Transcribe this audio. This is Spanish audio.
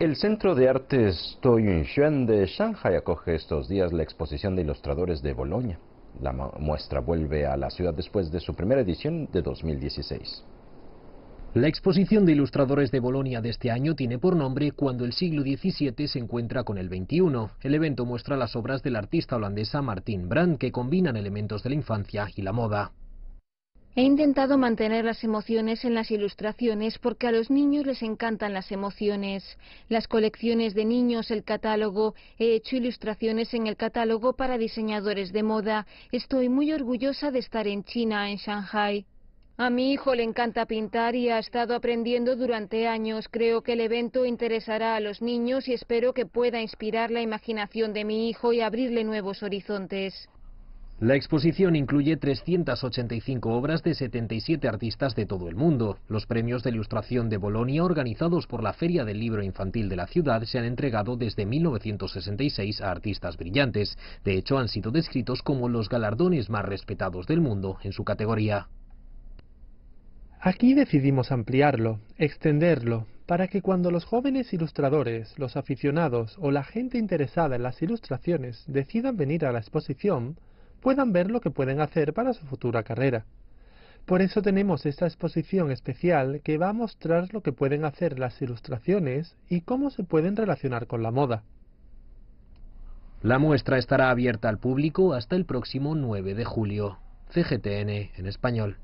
El Centro de Artes Toyunxuan de Shanghai acoge estos días la exposición de ilustradores de Bolonia. La muestra vuelve a la ciudad después de su primera edición de 2016. La exposición de ilustradores de Bolonia de este año tiene por nombre Cuando el siglo XVII se encuentra con el XXI. El evento muestra las obras del artista holandesa Martin Brandt que combinan elementos de la infancia y la moda. He intentado mantener las emociones en las ilustraciones porque a los niños les encantan las emociones. Las colecciones de niños, el catálogo, he hecho ilustraciones en el catálogo para diseñadores de moda. Estoy muy orgullosa de estar en China, en Shanghai. A mi hijo le encanta pintar y ha estado aprendiendo durante años. Creo que el evento interesará a los niños y espero que pueda inspirar la imaginación de mi hijo y abrirle nuevos horizontes. La exposición incluye 385 obras de 77 artistas de todo el mundo. Los premios de ilustración de Bolonia, organizados por la Feria del Libro Infantil de la ciudad, se han entregado desde 1966 a artistas brillantes. De hecho, han sido descritos como los galardones más respetados del mundo en su categoría. Aquí decidimos ampliarlo, extenderlo, para que cuando los jóvenes ilustradores, los aficionados o la gente interesada en las ilustraciones decidan venir a la exposición, puedan ver lo que pueden hacer para su futura carrera. Por eso tenemos esta exposición especial que va a mostrar lo que pueden hacer las ilustraciones y cómo se pueden relacionar con la moda. La muestra estará abierta al público hasta el próximo 9 de julio. CGTN en español.